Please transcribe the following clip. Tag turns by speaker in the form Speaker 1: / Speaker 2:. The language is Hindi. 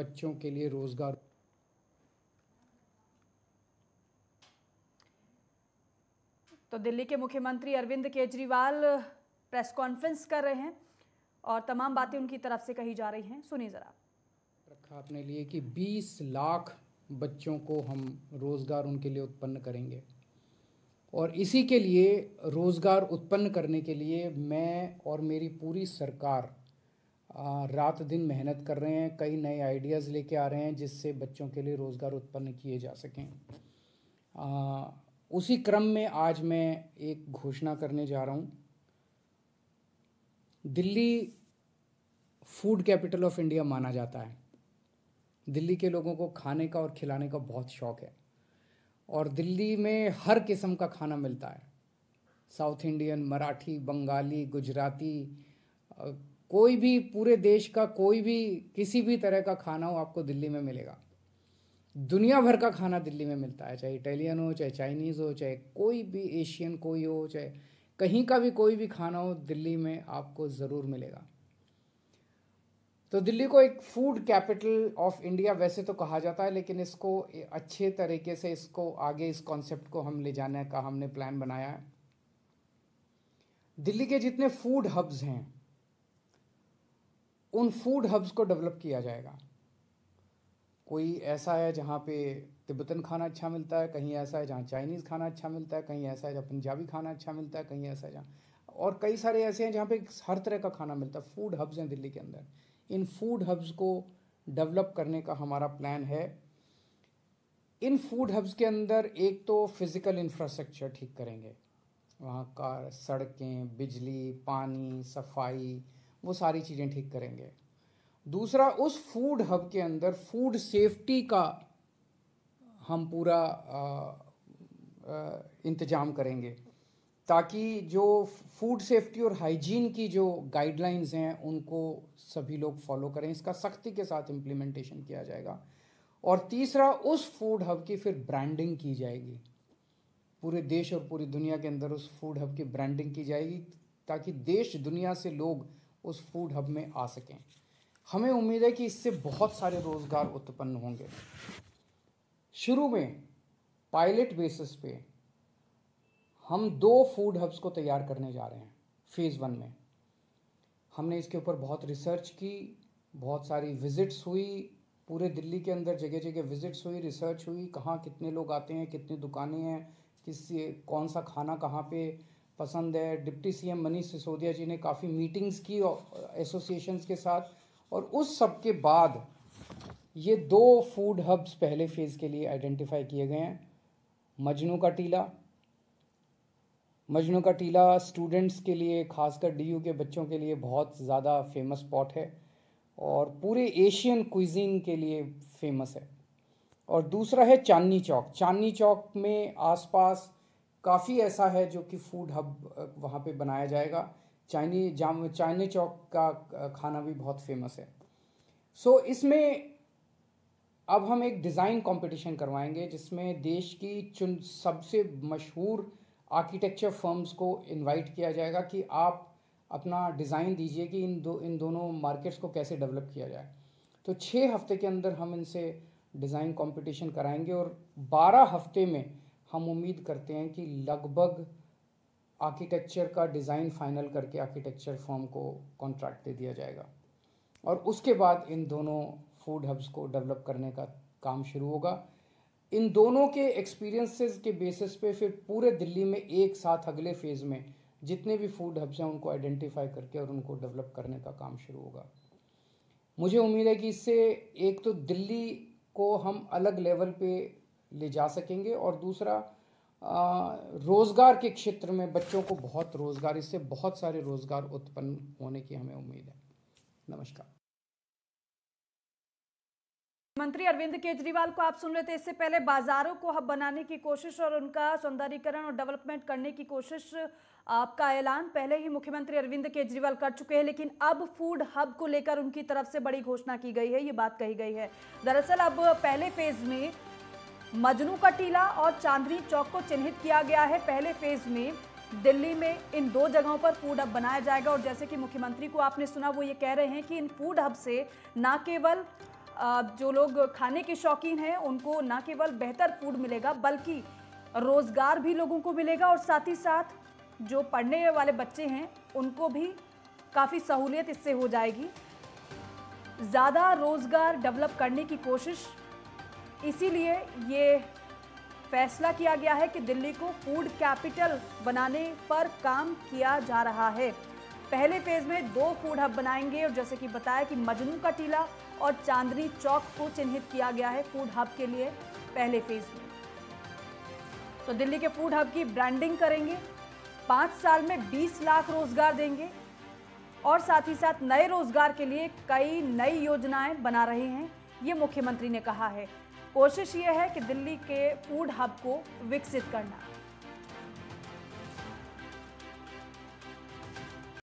Speaker 1: बच्चों के लिए रोज़गार
Speaker 2: तो दिल्ली के मुख्यमंत्री अरविंद केजरीवाल प्रेस कॉन्फ्रेंस कर रहे हैं और तमाम बातें उनकी तरफ से कही जा रही हैं सुनिए ज़रा
Speaker 1: रखा अपने लिए कि 20 लाख बच्चों को हम रोज़गार उनके लिए उत्पन्न करेंगे और इसी के लिए रोज़गार उत्पन्न करने के लिए मैं और मेरी पूरी सरकार रात दिन मेहनत कर रहे हैं कई नए आइडियाज़ लेके आ रहे हैं जिससे बच्चों के लिए रोज़गार उत्पन्न किए जा सकें उसी क्रम में आज मैं एक घोषणा करने जा रहा हूँ Delhi food capital of India माना जाता है दिल्ली के लोगों को खाने का और खिलाने का बहुत शौक़ है और दिल्ली में हर किस्म का खाना मिलता है साउथ इंडियन मराठी बंगाली गुजराती कोई भी पूरे देश का कोई भी किसी भी तरह का खाना हो आपको दिल्ली में मिलेगा दुनिया भर का खाना दिल्ली में मिलता है चाहे इटालियन हो चाहे चाइनीज़ हो चाहे कोई भी एशियन कोई हो चाहे कहीं का भी कोई भी खाना हो दिल्ली में आपको ज़रूर मिलेगा तो दिल्ली को एक फूड कैपिटल ऑफ इंडिया वैसे तो कहा जाता है लेकिन इसको अच्छे तरीके से इसको आगे इस कॉन्सेप्ट को हम ले जाने का हमने प्लान बनाया है दिल्ली के जितने फूड हब्स हैं उन फूड हब्स को डेवलप किया जाएगा कोई ऐसा है जहाँ पे तिब्बतन खाना अच्छा मिलता है कहीं ऐसा है जहाँ चाइनीज़ खाना अच्छा मिलता है कहीं ऐसा है जहाँ पंजाबी खाना अच्छा मिलता है कहीं ऐसा है जहाँ और कई सारे ऐसे हैं जहाँ पे हर तरह का खाना मिलता है फूड हब्स हैं दिल्ली के अंदर इन फूड हब्स को डेवलप करने का हमारा प्लान है इन फूड हब्स के अंदर एक तो फिज़िकल इंफ्रास्ट्रक्चर ठीक करेंगे वहाँ का सड़कें बिजली पानी सफाई वो सारी चीज़ें ठीक करेंगे दूसरा उस फूड हब के अंदर फूड सेफ्टी का हम पूरा इंतजाम करेंगे ताकि जो फूड सेफ्टी और हाइजीन की जो गाइडलाइंस हैं उनको सभी लोग फॉलो करें इसका सख्ती के साथ इम्प्लीमेंटेशन किया जाएगा और तीसरा उस फूड हब की फिर ब्रांडिंग की जाएगी पूरे देश और पूरी दुनिया के अंदर उस फूड हब की ब्रांडिंग की जाएगी ताकि देश दुनिया से लोग उस फूड हब में आ सकें हमें उम्मीद है कि इससे बहुत सारे रोज़गार उत्पन्न होंगे शुरू में पायलट बेसिस पे हम दो फूड हब्स को तैयार करने जा रहे हैं फेज़ वन में हमने इसके ऊपर बहुत रिसर्च की बहुत सारी विज़िट्स हुई पूरे दिल्ली के अंदर जगह जगह विज़िट्स हुई रिसर्च हुई कहाँ कितने लोग आते हैं कितनी दुकानें हैं किस कौन सा खाना कहाँ पे पसंद है डिप्टी सीएम मनीष सिसोदिया जी ने काफ़ी मीटिंग्स की एसोसिएशंस के साथ और उस सब के बाद ये दो फूड हब्स पहले फेज़ के लिए आइडेंटिफाई किए गए हैं मजनू का टीला मजनू का टीला स्टूडेंट्स के लिए खासकर डीयू के बच्चों के लिए बहुत ज़्यादा फेमस स्पॉट है और पूरे एशियन क्विजीन के लिए फेमस है और दूसरा है चांदनी चौक चांदनी चौक में आसपास काफ़ी ऐसा है जो कि फूड हब वहाँ पे बनाया जाएगा चाइनी जाम चाइनी चौक का खाना भी बहुत फेमस है सो so, इसमें अब हम एक डिज़ाइन कंपटीशन करवाएंगे जिसमें देश की चुन सबसे मशहूर आर्किटेक्चर फर्म्स को इनवाइट किया जाएगा कि आप अपना डिज़ाइन दीजिए कि इन दो इन दोनों मार्केट्स को कैसे डेवलप किया जाए तो छः हफ्ते के अंदर हम इनसे डिज़ाइन कंपटीशन कराएंगे और बारह हफ्ते में हम उम्मीद करते हैं कि लगभग आर्किटेक्चर का डिज़ाइन फाइनल करके आर्किटेक्चर फॉर्म को कॉन्ट्रैक्ट दे दिया जाएगा और उसके बाद इन दोनों फूड हब्स को डेवलप करने का काम शुरू होगा इन दोनों के एक्सपीरियंसेस के बेसिस पे फिर पूरे दिल्ली में एक साथ अगले फेज़ में जितने भी फूड हब्स हैं उनको आइडेंटिफाई करके और उनको डेवलप करने का काम शुरू होगा मुझे उम्मीद है कि इससे एक तो दिल्ली को हम अलग लेवल पे ले जा सकेंगे और दूसरा रोज़गार के क्षेत्र में बच्चों को बहुत रोज़गार इससे बहुत सारे रोज़गार उत्पन्न होने की हमें उम्मीद है नमस्कार
Speaker 2: मंत्री अरविंद केजरीवाल को आप सुन रहे थे इससे पहले बाजारों को हब बनाने की कोशिश और उनका सौंदर्यीकरण और डेवलपमेंट करने की कोशिश आपका ऐलान पहले ही मुख्यमंत्री अरविंद केजरीवाल कर चुके हैं लेकिन अब फूड हब को लेकर उनकी तरफ से बड़ी घोषणा की गई है ये बात कही गई है दरअसल अब पहले फेज में मजनू का टीला और चांदनी चौक को चिन्हित किया गया है पहले फेज में दिल्ली में इन दो जगहों पर फूड हब बनाया जाएगा और जैसे कि मुख्यमंत्री को आपने सुना वो ये कह रहे हैं कि इन फूड हब से ना केवल जो लोग खाने के शौकीन हैं उनको ना केवल बेहतर फूड मिलेगा बल्कि रोज़गार भी लोगों को मिलेगा और साथ ही साथ जो पढ़ने वाले बच्चे हैं उनको भी काफ़ी सहूलियत इससे हो जाएगी ज़्यादा रोज़गार डेवलप करने की कोशिश इसीलिए ये फैसला किया गया है कि दिल्ली को फूड कैपिटल बनाने पर काम किया जा रहा है पहले फेज में दो फूड हब बनाएंगे और जैसे कि बताया कि मजनू का टीला और चांदनी चौक को चिन्हित किया गया है फूड हब के लिए पहले फेज में तो दिल्ली के फूड हब की ब्रांडिंग करेंगे पाँच साल में 20 लाख रोजगार देंगे और साथ ही साथ नए रोजगार के लिए कई नई योजनाएं बना रहे हैं ये मुख्यमंत्री ने कहा है कोशिश ये है कि दिल्ली के फूड हब को विकसित करना